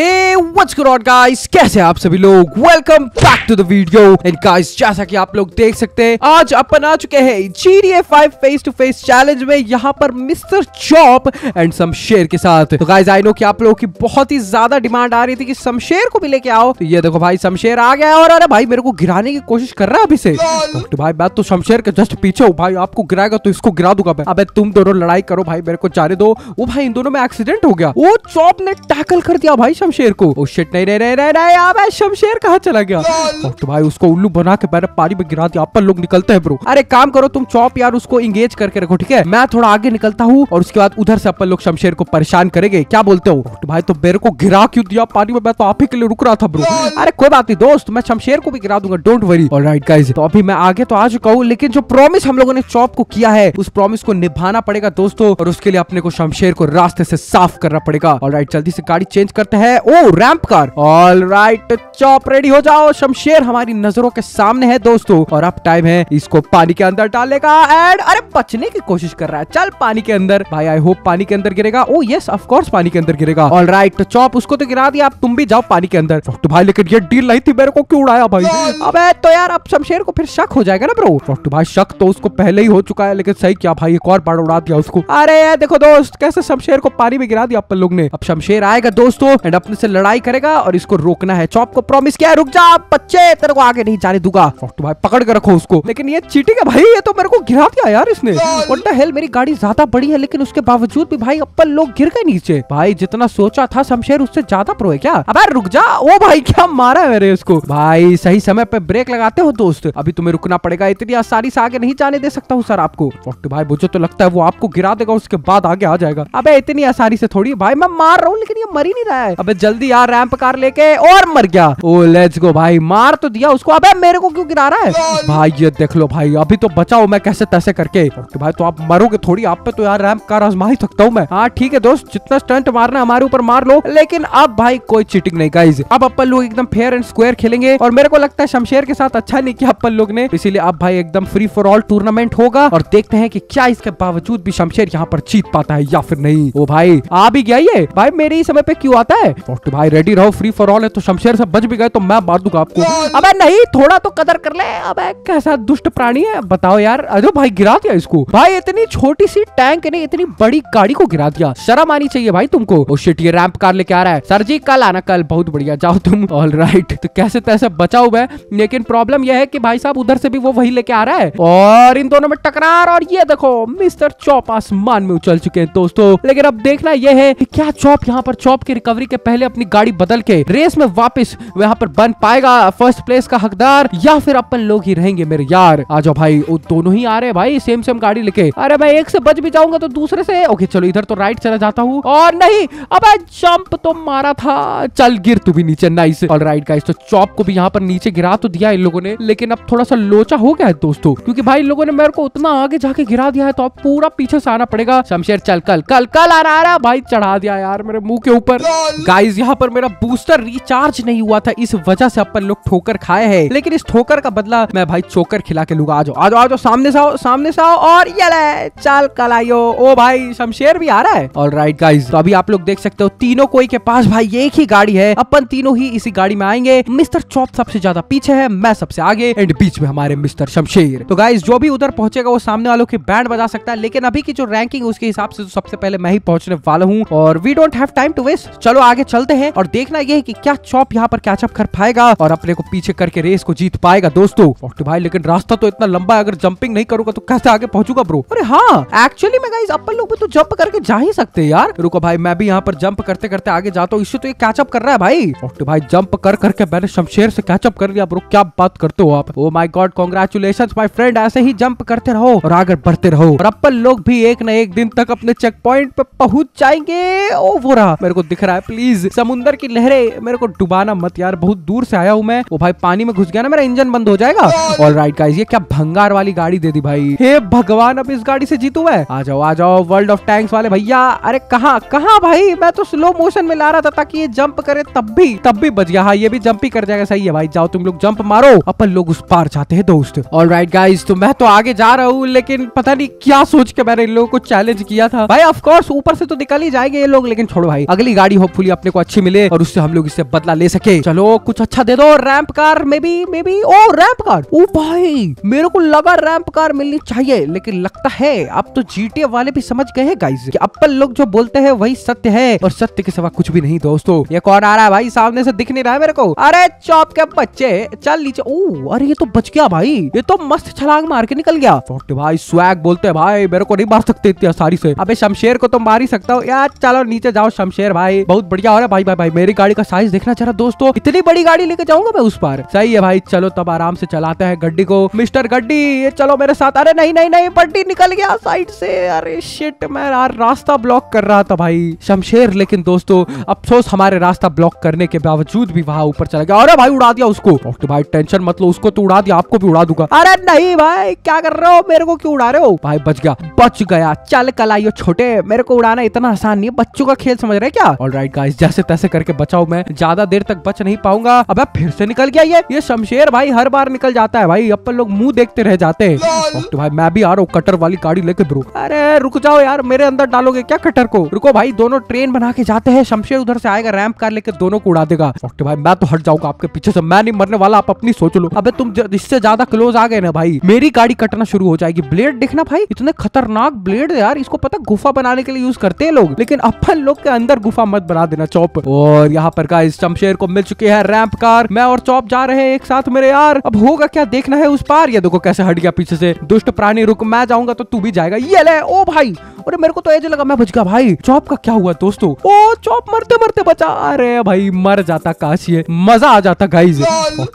What's on guys कैसे आप सभी लोग welcome back to the video and guys जैसा कि आप लोग देख सकते हैं आज अपन आ चुके हैं GDA 5 face to face challenge में पर मिस्टर चॉप एंड के साथ तो गाइस आई नो कि आप लोगों की बहुत ही ज्यादा डिमांड आ रही थी कि शमशेर को भी लेके आओ तो ये देखो भाई शमशेर आ गया और अरे भाई मेरे को गिराने की कोशिश कर रहा है अभी से oh, तो भाई बात तो शमशेर के जस्ट पीछे भाई आपको गिराएगा तो इसको गिरा दूंगा अब तुम दोनों लड़ाई करो भाई मेरे को जाने दो वो भाई इन दोनों में एक्सीडेंट हो गया वो चॉप ने टैकल कर दिया भाई शमशेर को ओ oh शिट नहीं अबे शमशेर कहाँ चला गया और तो भाई उसको उल्लू बना के मैंने पानी में गिरा दिया अपन लोग निकलते हैं ब्रो अरे काम करो तुम चौप यार उसको इंगेज करके रखो ठीक है मैं थोड़ा आगे निकलता हूँ और उसके बाद उधर से अपन लोग शमशेर को परेशान करेंगे क्या बोलते हो oh, तो भाई तो मेरे को गिरा क्यों दिया पानी में मैं तो आप ही के लिए रुक रहा था ब्रो अरे कोई बात नहीं दोस्त मैं शमशेर को भी गिरा दूंगा डोंट वरी और राइट गाइज तो अभी मैं आगे तो आ चुका हूँ लेकिन जो प्रॉमिस हम लोगों ने चौप को किया है उस प्रॉमिस को निभाना पड़ेगा दोस्तों और उसके लिए अपने को शमशेर को रास्ते से साफ करना पड़ेगा और राइट जल्दी से गाड़ी चेंज करते हैं है oh ramp car all right chop ready हो जाओ शमशेर हमारी नजरों के सामने है दोस्तों और अब टाइम है इसको पानी के अंदर डालने का एंड अरे बचने की कोशिश कर रहा है चल पानी के अंदर भाई आई होप पानी के अंदर गिरेगा ओ यस ऑफकोर्स पानी के अंदर गिरेगा ऑल राइट चॉप उसको तो गिरा दिया आप तुम भी जाओ पानी के अंदर तो भाई लेकिन ये डील नहीं थी मेरे को क्यों उड़ाया भाई अब तो यार अब शमशेर को फिर शक हो जाएगा ना ब्रो तो भाई शक तो उसको पहले ही हो चुका है लेकिन सही क्या भाई एक और बार उड़ा दिया उसको अरे यार देखो दोस्त कैसे शमशेर को पानी में गिरा दिया अपन लोग ने अब शमशेर आएगा दोस्तों एंड अपने से लड़ाई करेगा और इसको रोकना है चॉप को प्रॉमिस किया रुक जा बच्चे तेरे को आगे नहीं जाने दूंगा तो भाई पकड़ के रखो उसको लेकिन ये चीटिंग है भाई ये तो मेरे को गिरा दिया यार इसने हेल मेरी गाड़ी ज्यादा बड़ी है लेकिन उसके बावजूद भी भाई अपन लोग गिर गए नीचे भाई जितना सोचा था शमशेर उससे ज्यादा प्रो है क्या अब रुक जा वो भाई क्या मारा है मेरे इसको भाई सही समय पे ब्रेक लगाते हो दोस्त अभी तुम्हें रुकना पड़ेगा इतनी आसानी से आगे नहीं जाने दे सकता हूँ सर आपको भाई मुझे तो लगता है वो आपको गिरा देगा उसके बाद आगे आ जाएगा अब इतनी आसानी से थोड़ी भाई मैं मार रहा हूँ लेकिन ये मर ही नहीं रहा है अब अबे जल्दी यार रैंप कार लेके और मर गया ओ लेट्स गो भाई मार तो दिया उसको अबे मेरे को क्यों गिरा रहा है भाई ये देख लो भाई अभी तो बचाओ मैं कैसे तैसे करके भाई तो आप मरोगे थोड़ी आप पे तो यार रैम्प कार आजमा ही सकता हूँ मैं हाँ ठीक है दोस्त जितना स्टंट मारना हमारे ऊपर मार लो लेकिन अब भाई कोई चीटिंग नहीं गाइज अब अपन लोग एकदम फेयर एंड स्क्वेयर खेलेंगे और मेरे को लगता है शमशेर के साथ अच्छा नहीं किया अपन लोग ने इसीलिए अब भाई एकदम फ्री फॉर ऑल टूर्नामेंट होगा और देखते हैं कि क्या इसके बावजूद भी शमशेर यहाँ पर जीत पाता है या फिर नहीं ओ भाई आ भी गया ये भाई मेरे ही समय पे क्यों आता है तो भाई रेडी रहो फ्री फॉर ऑल है तो शमशेर से बच भी गए तो मैं मार दूंगा आपको अब नहीं थोड़ा तो कदर कर ले अब कैसा दुष्ट प्राणी है बताओ यार अरे भाई गिरा दिया इसको भाई इतनी छोटी सी टैंक ने इतनी बड़ी गाड़ी को गिरा दिया शर्म आनी चाहिए भाई तुमको शिट ये रैंप कार लेके आ रहा है सर जी कल आना कल बहुत बढ़िया जाओ तुम ऑल राइट तो कैसे तैसे बचाओ मैं लेकिन प्रॉब्लम यह है कि भाई साहब उधर से भी वो वही लेके आ रहा है और इन दोनों में टकरार और ये देखो मिस्टर चौप आसमान में उछल चुके हैं दोस्तों लेकिन अब देखना यह है क्या चौप यहाँ पर चौप की रिकवरी के पहले अपनी गाड़ी बदल के रेस में वापस यहाँ पर बन पाएगा फर्स्ट प्लेस का हकदार या फिर अपन लोग ही रहेंगे मेरे यार आ जाओ भाई वो दोनों ही आ रहे भाई सेम सेम गाड़ी लेके अरे मैं एक से बच भी जाऊंगा तो दूसरे से ओके चलो इधर तो राइट चला जाता हूँ और नहीं अब जंप तो मारा था चल गिर तू भी नीचे नाइस और राइट गाइस तो चॉप को भी यहाँ पर नीचे गिरा तो दिया इन लोगों ने लेकिन अब थोड़ा सा लोचा हो गया है दोस्तों क्योंकि भाई लोगों ने मेरे को उतना आगे जाके गिरा दिया है तो अब पूरा पीछे से आना पड़ेगा शमशेर चल कल कल कल आ रहा भाई चढ़ा दिया यार मेरे मुंह के ऊपर गाइस यहाँ पर मेरा बूस्टर रिचार्ज नहीं हुआ था इस वजह से अपन लोग ठोकर खाए हैं लेकिन इस ठोकर का बदला मैं भाई चोकर खिला के लूंगा आज आज आज सामने से आओ सामने से आओ और ये चाल कल आइयो ओ भाई शमशेर भी आ रहा है और राइट गाइज तो अभी आप लोग देख सकते हो तीनों कोई के पास भाई एक ही गाड़ी है अपन तीनों ही इसी गाड़ी में आएंगे मिस्टर चौप सबसे ज्यादा पीछे है मैं सबसे आगे एंड बीच में हमारे मिस्टर शमशेर तो गाइज जो भी उधर पहुंचेगा वो सामने वालों के बैंड बजा सकता है लेकिन अभी की जो रैंकिंग उसके हिसाब से तो सबसे पहले मैं ही पहुंचने वाला हूँ और we don't have time to waste चलो आगे चलते हैं और देखना यह है कि क्या चौप यहाँ पर कैचअप कर पाएगा और अपने को पीछे करके रेस को जीत पाएगा दोस्तों भाई लेकिन रास्ता तो इतना लंबा है अगर जंपिंग नहीं करूंगा तो कैसे आगे पहुंचूंगा ब्रो अरे हाँ एक्चुअली में गाइस अपन लोग भी तो जंप करके जा ही सकते हैं यार रुको भाई मैं भी यहाँ पर जंप करते करते आगे जाता हूँ इससे तो ये कैचअप कर रहा है भाई भाई जंप कर करके मैंने शमशेर से कैचअप कर लिया ब्रो क्या बात करते हो आप oh my god congratulation my friend ऐसे ही जंप करते रहो और आगे बढ़ते रहो और अपन लोग भी एक न एक दिन तक अपने चेक पॉइंट पे पहुंच जाएंगे ओ वो रहा मेरे को दिख रहा है प्लीज प्लीज समुंदर की लहरें मेरे को डुबाना मत यार बहुत दूर से आया हूँ मैं वो भाई पानी में घुस गया ना मेरा इंजन बंद हो जाएगा ऑल राइट गाइज ये क्या भंगार वाली गाड़ी दे दी भाई हे भगवान अब इस गाड़ी से जीतू मैं आ जाओ आ जाओ वर्ल्ड ऑफ टैंक्स वाले भैया अरे कहा कहा भाई मैं तो स्लो मोशन में ला रहा था ताकि ये जंप करे तब भी तब भी बच गया हाँ, ये भी जंप ही कर जाएगा सही है भाई जाओ तुम लोग जंप मारो अपन लोग उस पार जाते हैं दोस्त ऑल राइट गाइज तो मैं तो आगे जा रहा हूँ लेकिन पता नहीं क्या सोच के मैंने इन लोगों को चैलेंज किया था भाई ऑफकोर्स ऊपर से तो निकल ही जाएंगे ये लोग लेकिन छोड़ो भाई अगली गाड़ी होपफुली अपने अपने को अच्छी मिले और उससे हम लोग इससे बदला ले सके चलो कुछ अच्छा दे दो ramp car maybe maybe oh ramp car oh भाई मेरे को लगा रैंप कार मिलनी चाहिए लेकिन लगता है अब तो जीटीए वाले भी समझ गए गाइज की अपन लोग जो बोलते हैं वही सत्य है और सत्य के सवा कुछ भी नहीं दोस्तों ये कौन आ रहा है भाई सामने से दिख नहीं रहा है मेरे को अरे चौप के बच्चे चल नीचे ओ अरे ये तो बच गया भाई ये तो मस्त छलांग मार के निकल गया भाई स्वैग बोलते हैं भाई मेरे को नहीं मार सकते इतनी आसानी से अबे शमशेर को तो मार ही सकता हूँ यार चलो नीचे जाओ शमशेर भाई बहुत बढ़िया क्या हो रहा है भाई भाई भाई मेरी गाड़ी का साइज देखना चाह रहा दोस्तों इतनी बड़ी गाड़ी लेके जाऊंगा मैं उस पर सही है भाई चलो तब आराम से चलाते हैं गड्डी को मिस्टर गड्डी ये चलो मेरे साथ अरे नहीं नहीं नहीं पट्टी निकल गया साइड से अरे शिट मैं यार रास्ता ब्लॉक कर रहा था भाई शमशेर लेकिन दोस्तों अफसोस हमारे रास्ता ब्लॉक करने के बावजूद भी वहां ऊपर चला गया अरे भाई उड़ा दिया उसको भाई टेंशन मत लो उसको तो उड़ा दिया आपको भी उड़ा दूंगा अरे नहीं भाई क्या कर रहे हो मेरे को क्यों उड़ा रहे हो भाई बच गया बच गया चल कल आइयो छोटे मेरे को उड़ाना इतना आसान नहीं है बच्चों का खेल समझ रहे क्या ऑल राइट गाइस जैसे तैसे करके बचाओ मैं ज्यादा देर तक बच नहीं पाऊंगा अब फिर से निकल गया ये ये शमशेर भाई हर बार निकल जाता है भाई अपन लोग मुंह देखते रह जाते हैं भाई मैं भी आ रहा हूँ कटर वाली गाड़ी लेके ध्रुव अरे रुक जाओ यार मेरे अंदर डालोगे क्या कटर को रुको भाई दोनों ट्रेन बना के जाते हैं शमशेर उधर से आएगा रैंप कार लेके दोनों को उड़ा देगा डॉक्टर भाई मैं तो हट जाऊंगा आपके पीछे से मैं नहीं मरने वाला आप अपनी सोच लो अबे तुम इससे ज्यादा क्लोज आ गए ना भाई मेरी गाड़ी कटना शुरू हो जाएगी ब्लेड देखना भाई इतने खतरनाक ब्लेड यार इसको पता गुफा बनाने के लिए यूज करते हैं लोग लेकिन अपन लोग के अंदर गुफा मत बना देना चौप और यहाँ पर गाइस चमशेर को मिल चुकी है रैंप कार मैं और चौप जा रहे हैं एक साथ मेरे यार अब होगा क्या देखना है उस पार ये देखो कैसे हट गया पीछे से दुष्ट प्राणी रुक मैं जाऊंगा तो तू भी जाएगा ये ले ओ भाई अरे मेरे को तो ऐसे लगा मैं बच गया भाई चौप का क्या हुआ दोस्तों ओ चौप मरते मरते बचा अरे भाई मर जाता काश ये मजा आ जाता गाइज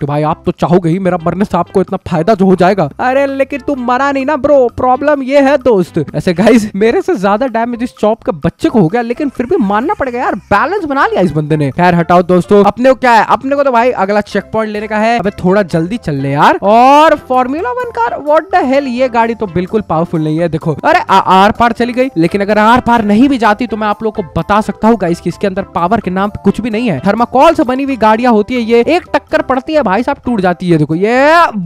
तो भाई आप तो चाहोगे ही मेरा मरने से आपको इतना फायदा जो हो जाएगा अरे लेकिन तू मरा नहीं ना ब्रो प्रॉब्लम ये है दोस्त ऐसे गाइज मेरे से ज्यादा डैमेज इस चौप के बच्चे को हो गया लेकिन फिर भी मानना पड़ेगा यार बैलेंस डिस्टेंस तो बना लिया इस बंदे ने खैर हटाओ दोस्तों अपने को क्या है अपने को तो भाई अगला चेक पॉइंट लेने का है अबे थोड़ा जल्दी चल ले यार और formula one car what the hell ये गाड़ी तो बिल्कुल पावरफुल नहीं है देखो अरे आ, आर पार चली गई लेकिन अगर आर पार नहीं भी जाती तो मैं आप लोग को बता सकता हूँ गाइस कि इसके अंदर पावर के नाम पे कुछ भी नहीं है थर्माकोल से बनी हुई गाड़ियां होती है ये एक टक्कर पड़ती है भाई साहब टूट जाती है देखो ये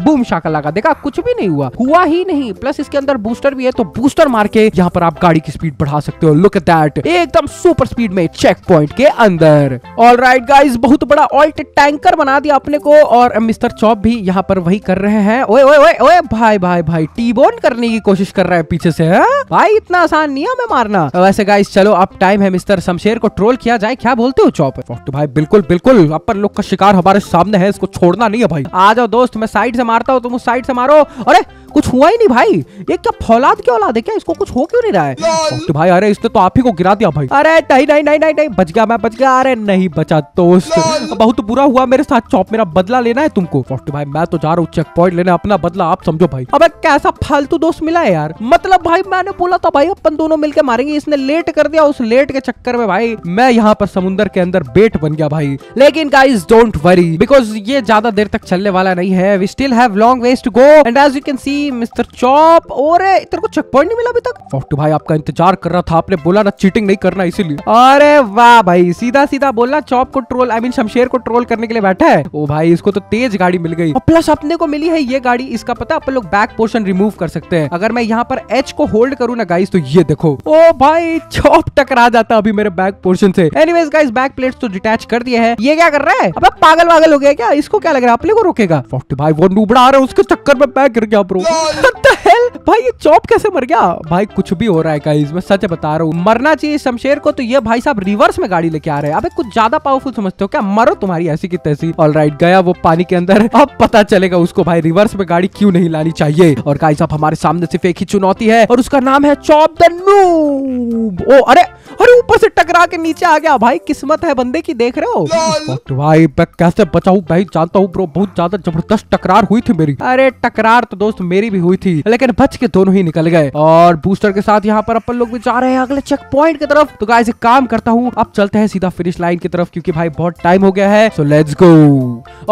बूम शाकल लगा देखा कुछ भी नहीं हुआ हुआ ही नहीं प्लस इसके अंदर बूस्टर भी है तो बूस्टर मार के यहाँ पर आप गाड़ी की स्पीड बढ़ा सकते हो लुक एट दैट एकदम सुपर स्पीड में चेक पॉइंट के अंदर ऑल राइट गाइज बहुत बड़ा ऑल्ट टैंकर बना दिया अपने को और मिस्टर चौप भी यहाँ पर वही कर रहे हैं ओए ओए ओए ओए भाई भाई भाई टी बोन करने की कोशिश कर रहा है पीछे से है? हाँ? भाई इतना आसान नहीं हमें मारना तो वैसे गाइज चलो अब टाइम है मिस्टर शमशेर को ट्रोल किया जाए क्या बोलते हो चौप तो भाई बिल्कुल बिल्कुल अपन लोग का शिकार हमारे सामने है इसको छोड़ना नहीं है भाई आ जाओ दोस्त मैं साइड से मारता हूँ तुम उस साइड से मारो अरे कुछ हुआ ही नहीं भाई ये क्या तो फौलाद क्या औलाद है क्या इसको कुछ हो क्यों नहीं रहा है तो भाई अरे इसने तो आप ही को गिरा दिया भाई अरे नहीं नहीं नहीं नहीं नहीं नहीं बच गया मैं बच गया अरे नहीं बचा दोस्त बहुत बुरा हुआ मेरे साथ चौप मेरा बदला लेना है तुमको फोर्टी भाई मैं तो जा रहा हूँ चेक पॉइंट लेने अपना बदला आप समझो भाई अब कैसा फालतू दोस्त मिला है यार मतलब भाई मैंने बोला था भाई अपन दोनों मिलकर मारेंगे इसने लेट कर दिया उस लेट के चक्कर में भाई मैं यहाँ पर समुन्द्र के अंदर बेट बन गया भाई लेकिन गाइज डोंट वरी बिकॉज ये ज्यादा देर तक चलने वाला नहीं है we still have long waste go and as you can see भाई मिस्टर चॉप और तेरे को चेक पॉइंट नहीं मिला अभी तक सॉफ्टू भाई आपका इंतजार कर रहा था आपने बोला ना चीटिंग नहीं करना इसीलिए अरे वाह भाई सीधा सीधा बोला चॉप को ट्रोल आई मीन शमशेर को ट्रोल करने के लिए बैठा है ओ भाई इसको तो तेज गाड़ी मिल गई प्लस अपने को मिली है ये गाड़ी इसका पता अपन लोग बैक पोर्शन रिमूव कर सकते हैं अगर मैं यहाँ पर एच को होल्ड करूँ ना गाइस तो ये देखो ओ भाई चॉप टकरा जाता अभी मेरे बैक पोर्शन से एनीवेज गाइस बैक प्लेट्स तो डिटैच कर दिए है ये क्या कर रहा है अब पागल वागल हो गया क्या इसको क्या लग रहा है अपने को रोकेगा भाई वो नूबड़ा आ रहा है उसके चक्कर में बैक गिर गया ब्रो भाई ये चौप कैसे मर गया भाई कुछ भी हो रहा है गाइस मैं सच बता रहा हूँ मरना चाहिए शमशेर को तो ये भाई साहब रिवर्स में गाड़ी लेके आ रहे हैं अबे कुछ ज्यादा पावरफुल समझते हो क्या मरो तुम्हारी ऐसी की तैसी ऑल राइट गया वो पानी के अंदर अब पता चलेगा उसको भाई रिवर्स में गाड़ी क्यों नहीं लानी चाहिए और गाई साहब हमारे सामने सिर्फ एक ही चुनौती है और उसका नाम है चौप द नूब ओ अरे अरे ऊपर से उड़ा के नीचे आ गया भाई किस्मत है बंदे की देख रहे हो भाई मैं कैसे बचाऊ भाई जानता हूँ ब्रो बहुत ज्यादा जबरदस्त टकरार हुई थी मेरी अरे टकरार तो दोस्त मेरी भी हुई थी लेकिन बच के दोनों ही निकल गए और बूस्टर के साथ यहाँ पर अपन लोग भी जा रहे हैं अगले चेक पॉइंट की तरफ तो गाइस एक काम करता हूँ अब चलते हैं सीधा फिनिश लाइन की तरफ क्योंकि भाई बहुत टाइम हो गया है सो लेट्स गो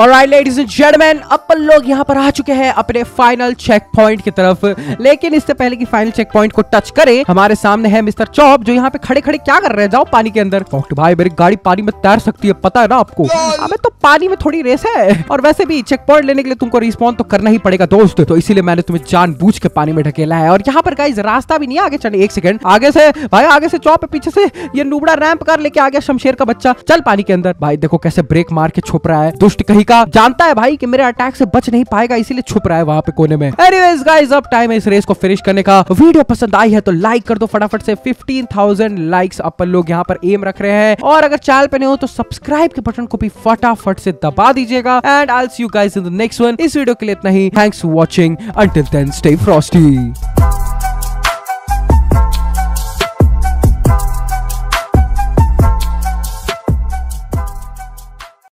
और आई लेडीज एंड जेंटलमैन अपन लोग यहाँ पर आ चुके हैं अपने फाइनल चेक पॉइंट की तरफ लेकिन इससे पहले की फाइनल चेक पॉइंट को टच करे हमारे सामने है मिस्टर चौप जो यहाँ पे खड़े खड़े क्या कर रहे हैं जाओ पानी के अंदर भाई मेरी गाड़ी पानी में तैर सकती है पता है ना आपको हमें तो पानी में थोड़ी रेस है और वैसे भी चेक पॉइंट लेने के लिए तुमको रिस्पॉन्ड तो करना ही पड़ेगा दोस्त तो इसीलिए मैंने तुम्हें जान के पानी में ढकेला है और यहाँ पर गाइज रास्ता भी नहीं आगे चले एक सेकंड आगे से भाई आगे से चौप पीछे से ये नुबड़ा रैंप कर लेके आ गया शमशेर का बच्चा चल पानी के अंदर भाई देखो कैसे ब्रेक मार के छुप रहा है दुष्ट कहीं का जानता है भाई कि मेरे अटैक से बच नहीं पाएगा इसीलिए छुप रहा है वहाँ पे कोने में एनीवेज गाइस अब टाइम है इस रेस को फिनिश करने का वीडियो पसंद आई है तो लाइक कर दो फटाफट से फिफ्टीन थाउजेंड लाइक्स अपन लोग यहाँ पर एम रख रहे हैं और अगर चैनल पे नहीं हो तो सब्सक्राइब के बटन को भी फटाफट से दबा दीजिएगा and I see you guys in the next one इस वीडियो के लिए इतना ही thanks for watching until then stay Frosty